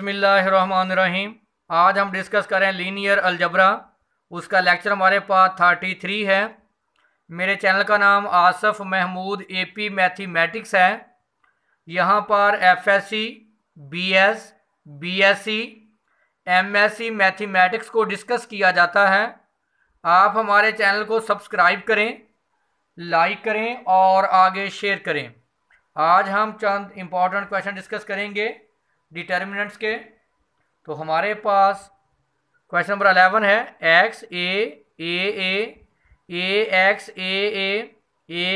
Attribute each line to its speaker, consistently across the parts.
Speaker 1: बसमिलीम आज हम डिस्कस करें लीनियर अलजबरा उसका लेक्चर हमारे पास थर्टी थ्री है मेरे चैनल का नाम Asif Mahmood A P mathematics है यहाँ पर F S C B S B S C M S C mathematics को डिस्कस किया जाता है आप हमारे चैनल को सब्सक्राइब करें लाइक करें और आगे शेयर करें आज हम चंद इम्पॉर्टेंट क्वेश्चन डिस्कस करेंगे डिटर्मिनेंट्स के तो हमारे पास क्वेश्चन नंबर अलेवन है x a a a a x a a a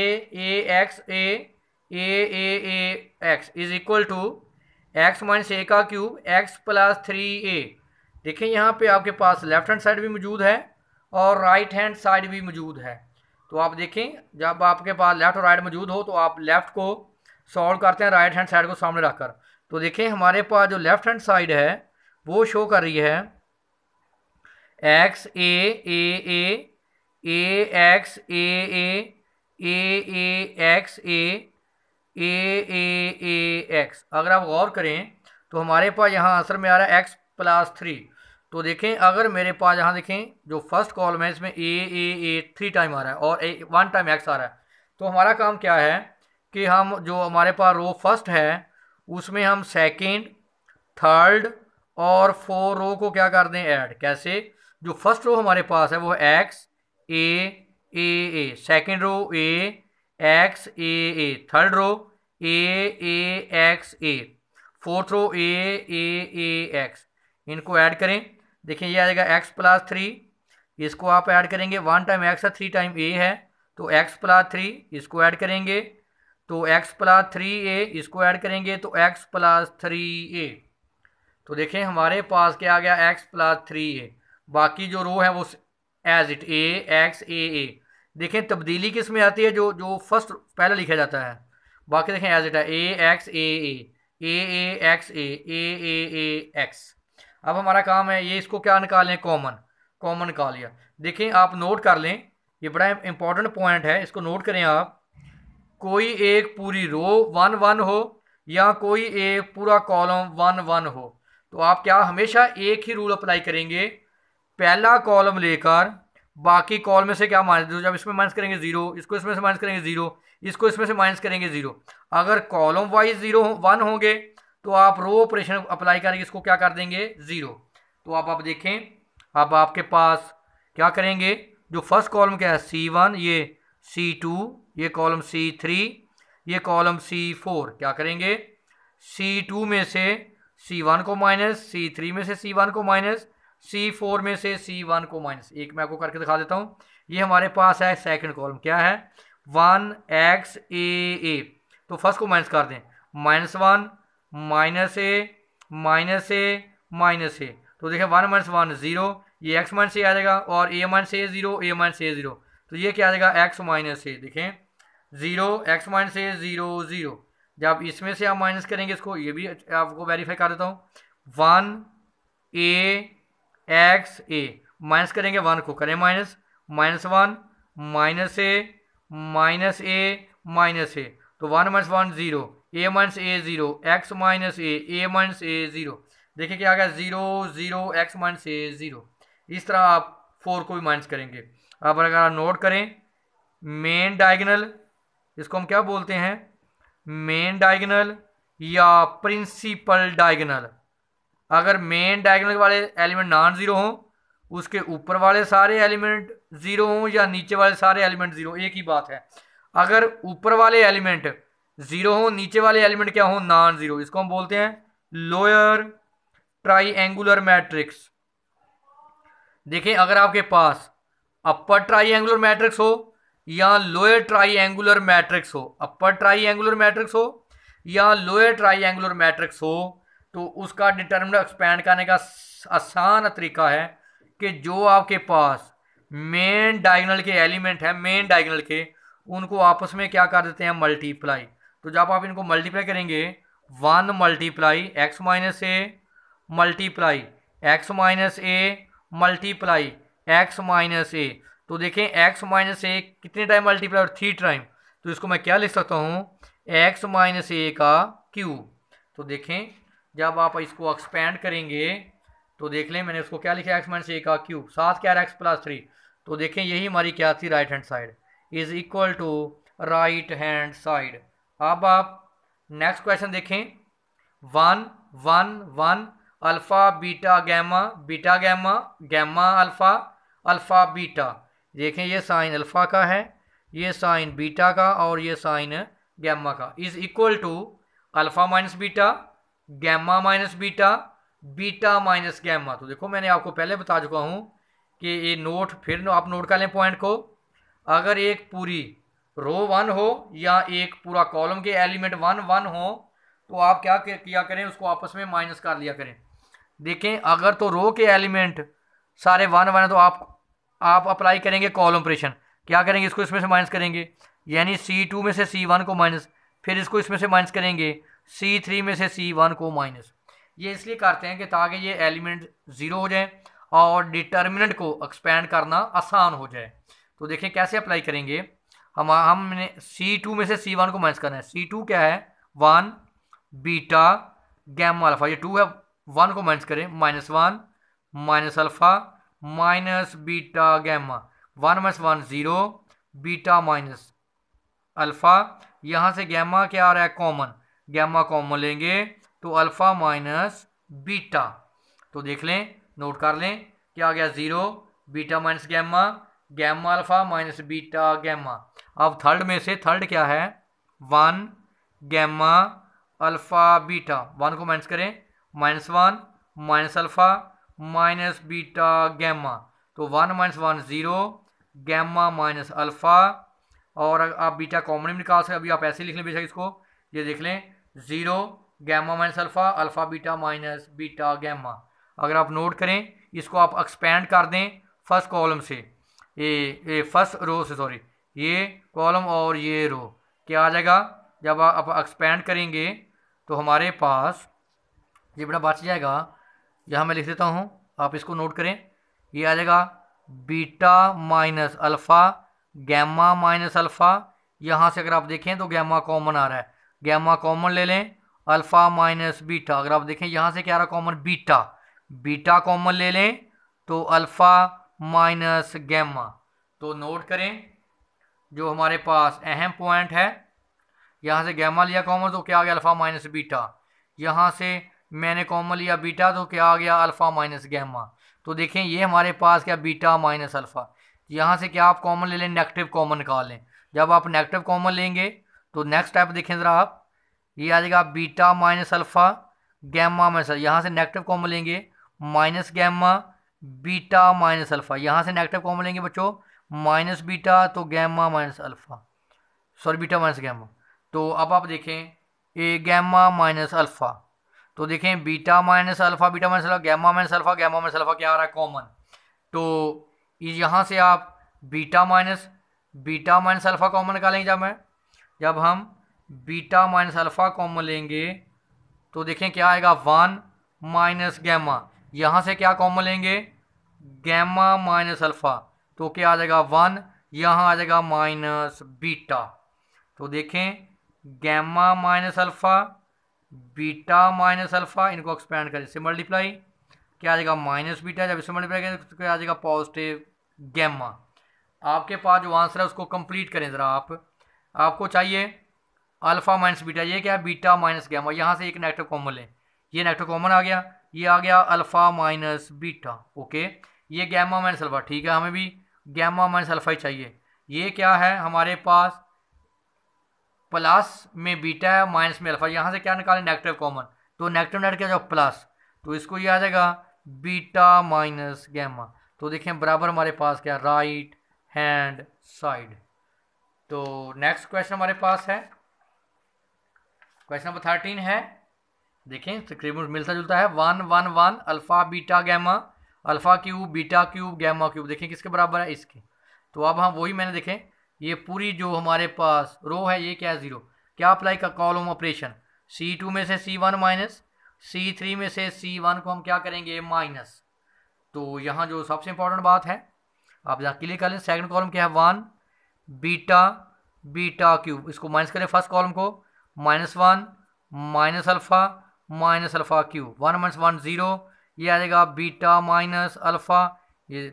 Speaker 1: a x a a a a x is equal to x minus a का cube x plus three a देखिए यहाँ पे आपके पास लेफ्ट हैंड साइड भी मौजूद है और राइट हैंड साइड भी मौजूद है तो आप देखें जब आपके पास लेफ्ट और राइट मौजूद हो तो आप लेफ्ट को सॉल्व करते हैं राइट हैंड साइड को सामने रखकर तो देखें हमारे पास जो लेफ़्ट हैंड साइड है वो शो कर रही है x a a a a x a a a a x a a a a x अगर आप गौर करें तो हमारे पास यहाँ आंसर में आ रहा है एक्स प्लस थ्री तो देखें अगर मेरे पास यहाँ देखें जो फर्स्ट कॉलम है इसमें ए ए ए थ्री टाइम आ रहा है और ए वन टाइम एक्स आ रहा है तो हमारा काम क्या है कि हम जो हमारे पास रो फर्स्ट है उसमें हम सेकेंड थर्ड और फोर रो को क्या कर दें ऐड कैसे जो फर्स्ट रो हमारे पास है वो x a a a second row a x a a third row a a x a fourth row a a a x इनको ऐड करें देखिए ये आ जाएगा एक्स प्लस थ्री इसको आप ऐड करेंगे वन टाइम एक्स है थ्री टाइम ए है तो एक्स प्लस थ्री इसको ऐड करेंगे तो x प्लस थ्री ए इसको ऐड करेंगे तो x प्लस थ्री ए तो देखें हमारे पास क्या आ गया x प्लस थ्री ए बाकी जो रो है वो as it a x a a देखें तब्दीली किस में आती है जो जो फर्स्ट पहला लिखा जाता है बाकी देखें एज इट है a x a a a a x a a a a x अब हमारा काम है ये इसको क्या निकालें कॉमन कॉमन निकाल लिया देखें आप नोट कर लें ये बड़ा इंपॉर्टेंट पॉइंट है इसको नोट करें आप कोई एक पूरी रो वन वन हो या कोई एक पूरा कॉलम वन वन हो तो आप क्या हमेशा एक ही रूल अप्लाई करेंगे पहला कॉलम लेकर बाकी कॉलम से क्या माइनस दो जब इसमें माइनस करेंगे ज़ीरो इसको इसमें से माइनस करेंगे ज़ीरो इसको इसमें से माइनस करेंगे ज़ीरो अगर कॉलम वाइज ज़ीरो वन होंगे तो आप रो ऑपरेशन अप्लाई करेंगे इसको क्या कर देंगे ज़ीरो तो आप आप देखें अब आपके पास क्या करेंगे जो फर्स्ट कॉलम क्या है सी वन ये सी टू ये कॉलम सी थ्री ये कॉलम सी फोर क्या करेंगे सी टू में से सी वन को माइनस सी थ्री में से सी वन को माइनस सी फोर में से सी वन को माइनस एक मैं आपको करके दिखा देता हूँ ये हमारे पास है सेकंड कॉलम क्या है वन एक्स ए ए तो फर्स्ट को माइनस कर दें minus one minus a minus a minus a तो देखें वन माइनस वन ज़ीरो ये एक्स माइनस ए आ जाएगा और a minus a zero a minus a zero तो ये क्या आ जाएगा एक्स माइनस ए देखें zero x minus a zero zero जब इसमें से आप माइनस करेंगे इसको ये भी आपको वेरीफाई कर देता हूँ one a x a minus करेंगे वन को करें minus minus one minus a minus a minus a तो one minus one zero a minus a zero x minus a a minus a zero देखिए क्या आ गया zero zero x minus a zero इस तरह आप फोर को भी माइनस करेंगे अब अगर आप नोट करें मेन डायगनल इसको हम क्या बोलते हैं मेन डायगनल या प्रिंसिपल डायगनल अगर मेन डायगनल वाले एलिमेंट नॉन ज़ीरो हों उसके ऊपर वाले सारे एलिमेंट ज़ीरो हों या नीचे वाले सारे एलिमेंट ज़ीरो एक ही बात है अगर ऊपर वाले एलिमेंट ज़ीरो हों नीचे वाले एलिमेंट क्या हों नॉन ज़ीरो इसको हम बोलते हैं लोअर ट्राइंगुलर मैट्रिक्स देखें अगर आपके पास अपर ट्राइंगुलर मैट्रिक्स हो या लोअर ट्राइंगुलर मैट्रिक्स हो अपर ट्राइंगुलर मैट्रिक्स हो या लोअर ट्राइंगुलर मैट्रिक्स हो तो उसका डिटर्मिनेंट एक्सपैंड करने का आसान तरीका है कि जो आपके पास मेन डायगनल के एलिमेंट हैं मेन डायगनल के उनको आपस में क्या कर देते हैं मल्टीप्लाई तो जब आप इनको मल्टीप्लाई करेंगे one multiply x minus a multiply x minus a multiply x minus a तो देखें एक्स माइनस ए कितने टाइम मल्टीप्लाई और थ्री टाइम तो इसको मैं क्या लिख सकता हूँ एक्स माइनस ए का क्यू तो देखें जब आप इसको एक्सपेंड करेंगे तो देख लें मैंने उसको क्या लिखा एक्स माइनस ए का क्यूब साथ क्या एक्स प्लस थ्री तो देखें यही हमारी क्या थी right hand side is equal to right hand side अब आप नेक्स्ट क्वेश्चन देखें one one one alpha beta gamma beta gamma gamma alpha alpha beta देखें ये साइन अल्फ़ा का है ये साइन बीटा का और ये साइन गैम्मा का is equal to alpha minus beta gamma minus beta beta minus gamma तो देखो मैंने आपको पहले बता चुका हूँ कि ये नोट फिर आप नोट कर लें पॉइंट को अगर एक पूरी रो वन हो या एक पूरा कॉलम के एलिमेंट वन वन हो तो आप क्या किया करें उसको आपस में माइनस कर लिया करें देखें अगर तो रो के एलिमेंट सारे वन वन है तो आप आप अप्लाई करेंगे कॉल ऑपरेशन क्या करेंगे इसको इसमें से माइनस करेंगे यानी सी टू में से सी वन को माइनस फिर इसको इसमें से माइनस करेंगे सी थ्री में से सी वन को माइनस ये इसलिए करते हैं कि ताकि ये एलिमेंट ज़ीरो हो जाए और डिटर्मिनेंट को एक्सपेंड करना आसान हो जाए तो देखें कैसे अप्लाई करेंगे हम हमने सी टू में से सी वन को माइनस करना है सी टू क्या है वन बीटा गैम अल्फ़ा ये टू है वन को माइनस करें minus one minus alpha minus beta gamma one minus one zero beta minus alpha यहाँ से गैमा क्या आ रहा है कॉमन गैमा कॉमन लेंगे तो अल्फ़ा माइनस बीटा तो देख लें नोट कर लें क्या आ गया zero beta minus gamma gamma alpha minus beta gamma अब थर्ड में से थर्ड क्या है one gamma alpha beta one को माइनस करें minus one minus alpha minus beta gamma तो one minus one zero gamma minus alpha और आप बीटा कॉमन भी निकाल सकते अभी आप ऐसे लिख लें बेशक इसको ये देख लें zero gamma minus alpha alpha beta minus beta gamma अगर आप नोट करें इसको आप एक्सपेंड कर दें फर्स्ट कॉलम से ये फर्स्ट रो से सॉरी ये कॉलम और ये रो क्या आ जाएगा जब आप एक्सपेंड करेंगे तो हमारे पास ये बड़ा बच जाएगा यहाँ मैं लिख देता हूँ आप इसको नोट करें ये आ जाएगा beta minus alpha gamma minus alpha यहाँ से अगर आप देखें तो गैमा कॉमन आ रहा है गैमा कॉमन ले लें अल्फ़ा माइनस बीटा अगर आप देखें यहाँ से क्या आ रहा कॉमन बीटा बीटा कॉमन ले लें तो अल्फ़ा माइनस गैमा तो नोट करें जो हमारे पास अहम पॉइंट है यहाँ से गैमा लिया कॉमन तो क्या आ गया अल्फ़ा माइनस बीटा यहाँ से मैंने कॉमन लिया बीटा तो क्या आ गया अल्फ़ा माइनस गैमा तो देखें ये हमारे पास क्या बीटा माइनस अल्फ़ा यहाँ से क्या आप कॉमन ले लें नेगेटिव कॉमन निकाल लें जब आप नेगेटिव कॉमन लेंगे तो नेक्स्ट स्टेप देखें ज़रा आप ये आ जाएगा beta minus alpha gamma minus यहाँ से नेगेटिव कॉमन लेंगे minus gamma beta minus alpha यहाँ से नेगेटिव कॉमन लेंगे बच्चों माइनस बीटा तो gamma minus alpha sorry beta minus gamma तो अब आप देखें ए गैमा माइनस अल्फ़ा तो देखें beta minus alpha beta minus alpha gamma minus alpha gamma minus alpha क्या आ रहा है कॉमन तो यहाँ से आप beta minus beta minus alpha common निकालेंगे जब मैं जब हम बीटा माइनस अल्फ़ा कॉमन लेंगे तो देखें क्या आएगा वन माइनस गैमा यहाँ से क्या कॉमन लेंगे गैमा माइनस अल्फ़ा तो क्या आ जाएगा वन यहाँ आ जाएगा माइनस बीटा तो देखें gamma minus alpha beta minus alpha इनको एक्सपेंड करें इससे मल्टीप्लाई क्या आ जाएगा माइनस बीटा जब इससे मल्टीप्लाई करें तो क्या आ जाएगा पॉजिटिव गैमा आपके पास जो आंसर है उसको कंप्लीट करें ज़रा आप आपको चाहिए अल्फ़ा माइनस बीटा ये क्या है बीटा माइनस गैमा यहाँ से एक नेगेटिव कॉमन लें ये नेगेटिव कॉमन आ गया ये आ गया अल्फ़ा माइनस बीटा ओके ये गैमा माइनस अल्फ़ा ठीक है हमें भी गैमा माइनस अल्फ़ा ही चाहिए ये क्या है हमारे पास प्लस में बीटा है माइनस में अल्फा यहाँ से क्या निकालें नेगेटिव कॉमन तो नेगेटिव नेट क्या जाओ प्लस तो इसको ये आ जाएगा बीटा माइनस गैमा तो देखें बराबर हमारे पास क्या राइट हैंड साइड तो नेक्स्ट क्वेश्चन हमारे पास है क्वेश्चन नंबर थर्टीन है देखें तकरीबन मिलता जुलता है one one one alpha beta gamma alpha cube beta cube gamma cube देखें किसके बराबर है इसके तो अब हम हाँ वही मैंने देखें ये पूरी जो हमारे पास रो है ये क्या है ज़ीरो क्या अप्लाई का कॉलम ऑपरेशन सी टू में से C one minus C three में से सी वन को हम क्या करेंगे माइनस तो यहाँ जो सबसे इंपॉर्टेंट बात है आप यहाँ क्लियर कर लें सेकेंड कॉलम क्या है वन बीटा बीटा क्यूब इसको माइनस करें फर्स्ट कॉलम को minus one minus alpha minus alpha cube one minus one zero ये आ जाएगा बीटा माइनस अल्फ़ा ये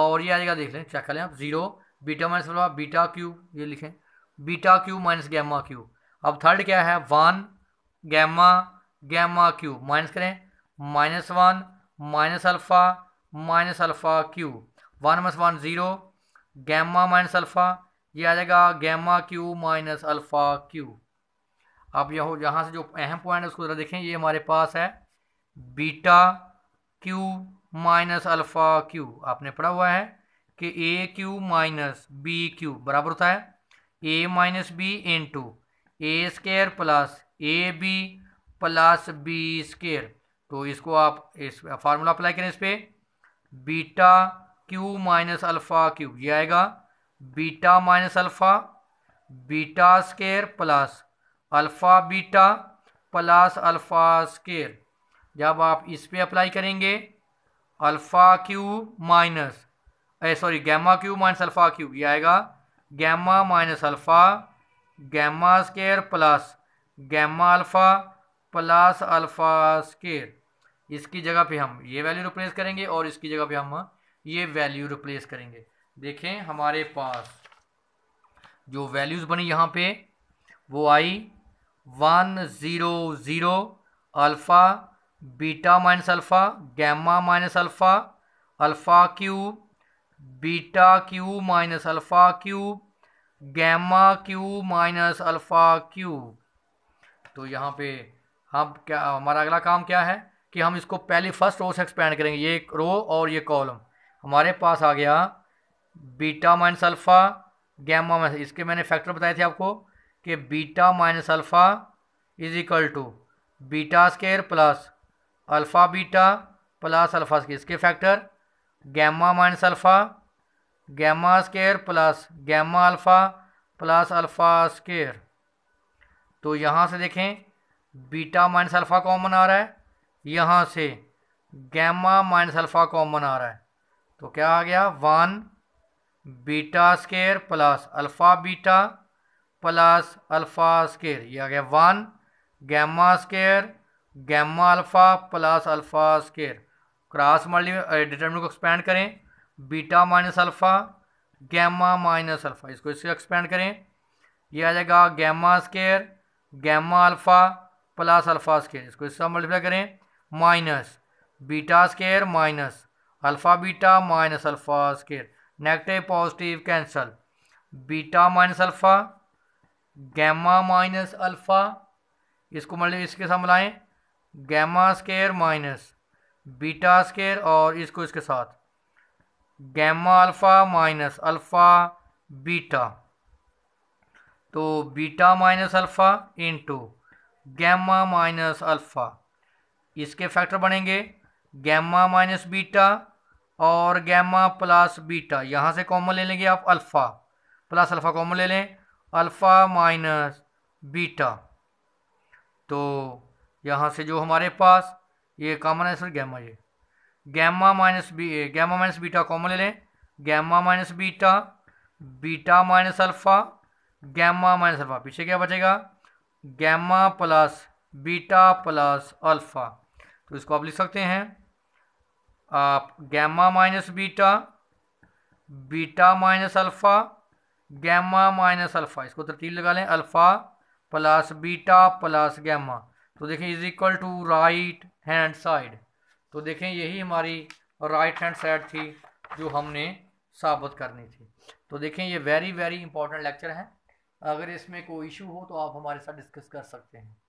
Speaker 1: और ये आ जाएगा देख लें चेक कर लें आप zero beta minus alpha beta cube ये लिखें beta cube minus gamma cube अब थर्ड क्या है one gamma gamma cube minus करें minus one minus alpha minus alpha cube one minus one zero gamma minus alpha ये आ जाएगा gamma cube minus alpha cube अब यह यहाँ से जो अहम पॉइंट है उसको ज़रा देखें ये हमारे पास है beta cube minus alpha cube आपने पढ़ा हुआ है कि a cube minus b cube बराबर होता है a minus b into a square plus a b plus b square तो इसको आप इस फार्मूला अप्लाई करें इस पर beta cube minus alpha cube ये आएगा beta minus alpha beta square plus alpha beta plus alpha square जब आप इस पर अप्लाई करेंगे alpha Q minus sorry gamma cube minus alpha cube ये आएगा gamma minus alpha gamma square plus gamma alpha plus alpha square इसकी जगह पे हम ये वैल्यू रिप्लेस करेंगे और इसकी जगह पे हम ये वैल्यू रिप्लेस करेंगे देखें हमारे पास जो वैल्यूज़ बनी यहाँ पे वो आई one zero zero alpha beta minus alpha gamma minus alpha alpha cube beta cube minus alpha cube gamma cube minus alpha cube तो यहाँ पे हम क्या हमारा अगला काम क्या है कि हम इसको पहले फर्स्ट रो से एक्सपेंड करेंगे ये रो और ये कॉलम हमारे पास आ गया beta minus alpha gamma minus इसके मैंने फैक्टर बताए थे आपको कि beta minus alpha is equal to beta square plus alpha beta plus alpha square इसके factor gamma minus alpha gamma square plus gamma alpha plus alpha square तो यहाँ से देखें बीटा माइनस अल्फ़ा कॉमन आ रहा है यहाँ से गैमा माइनस अल्फ़ा कॉमन आ रहा है तो क्या आ गया one beta square plus alpha beta plus alpha square ये आ गया one gamma square gamma alpha plus alpha square cross multi determinant को एक्सपेंड करें beta minus alpha gamma minus alpha इसको इसको एक्सपेंड करें ये आ जाएगा gamma square gamma alpha plus alpha square इसको इससे मल्टीप्लाई करें minus beta square minus alpha beta minus alpha square negative positive cancel beta minus alpha gamma minus alpha इसको मल्टी इसके साथ मिलाएँ gamma square minus beta square और इसको इसके साथ gamma alpha minus alpha beta तो beta minus alpha into gamma minus alpha इसके factor बनेंगे गैमा माइनस बीटा और गैमा प्लस बीटा यहाँ से कॉमन ले लेंगे आप अल्फ़ा प्लस अल्फ़ा कॉमन ले लें अल्फ़ा माइनस बीटा तो यहाँ से जो हमारे पास ये कॉमन है सर गैमा ये gamma minus b gamma minus beta common ले लें gamma minus beta beta minus alpha gamma minus alpha पीछे क्या बचेगा gamma plus beta plus alpha तो इसको आप लिख सकते हैं आप gamma minus beta beta minus alpha gamma minus alpha इसको तरतील लगा लें alpha plus beta plus gamma तो देखिए is equal to right hand side तो देखें यही हमारी राइट हैंड साइड थी जो हमने साबित करनी थी तो देखें ये वेरी वेरी इंपॉर्टेंट लेक्चर है अगर इसमें कोई इशू हो तो आप हमारे साथ डिस्कस कर सकते हैं